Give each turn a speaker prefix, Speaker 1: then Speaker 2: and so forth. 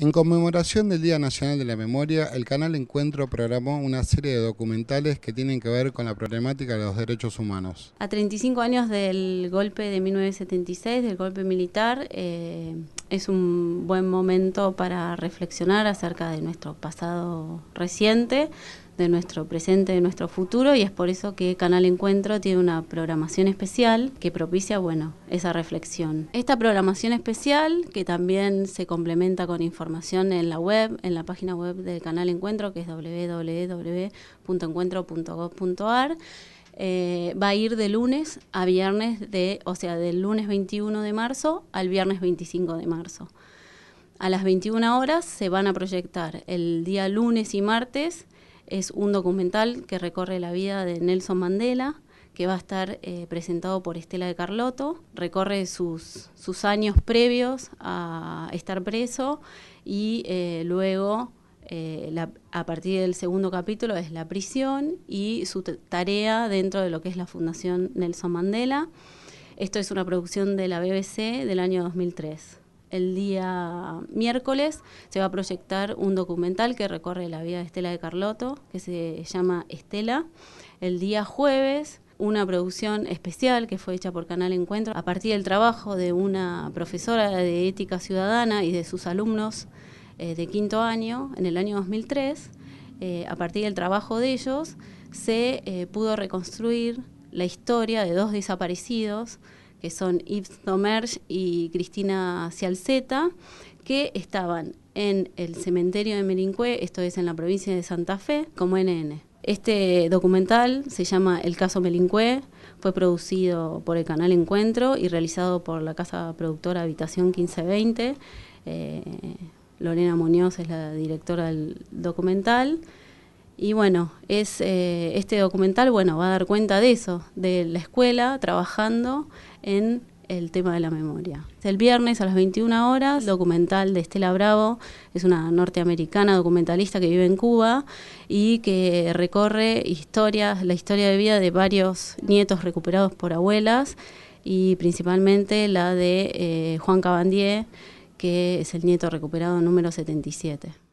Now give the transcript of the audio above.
Speaker 1: En conmemoración del Día Nacional de la Memoria, el canal Encuentro programó una serie de documentales que tienen que ver con la problemática de los derechos humanos. A 35 años del golpe de 1976, del golpe militar, eh, es un buen momento para reflexionar acerca de nuestro pasado reciente, de nuestro presente, de nuestro futuro y es por eso que Canal Encuentro tiene una programación especial que propicia, bueno, esa reflexión. Esta programación especial que también se complementa con información en la web, en la página web del Canal Encuentro que es www.encuentro.gov.ar eh, va a ir de lunes a viernes de, o sea, del lunes 21 de marzo al viernes 25 de marzo. A las 21 horas se van a proyectar el día lunes y martes. Es un documental que recorre la vida de Nelson Mandela, que va a estar eh, presentado por Estela de Carlotto. Recorre sus, años previos a estar preso y eh, luego eh, a partir del segundo capítulo es la prisión y su tarea dentro de lo que es la Fundación Nelson Mandela. Esto es una producción de la BBC del año 2003. El día miércoles se va a proyectar un documental que recorre la vida de Estela de Carlotto, que se llama Estela. El día jueves una producción especial que fue hecha por Canal Encuentro a partir del trabajo de una profesora de ética ciudadana y de sus alumnos eh, de quinto año, en el año 2003, eh, a partir del trabajo de ellos, se eh, pudo reconstruir la historia de dos desaparecidos, que son Yves Domerge y Cristina Cialceta, que estaban en el cementerio de Melincué, esto es en la provincia de Santa Fe, como NN. Este documental se llama El caso Melincué, fue producido por el canal Encuentro y realizado por la casa productora Habitación 1520. Lorena Muñoz es la directora del documental. Y bueno, es, eh, este documental bueno, va a dar cuenta de eso, de la escuela trabajando en el tema de la memoria. El viernes a las 21 horas, documental de Estela Bravo, es una norteamericana documentalista que vive en Cuba y que recorre historias, la historia de vida de varios nietos recuperados por abuelas y principalmente la de eh, Juan Cabandier que es el nieto recuperado número 77.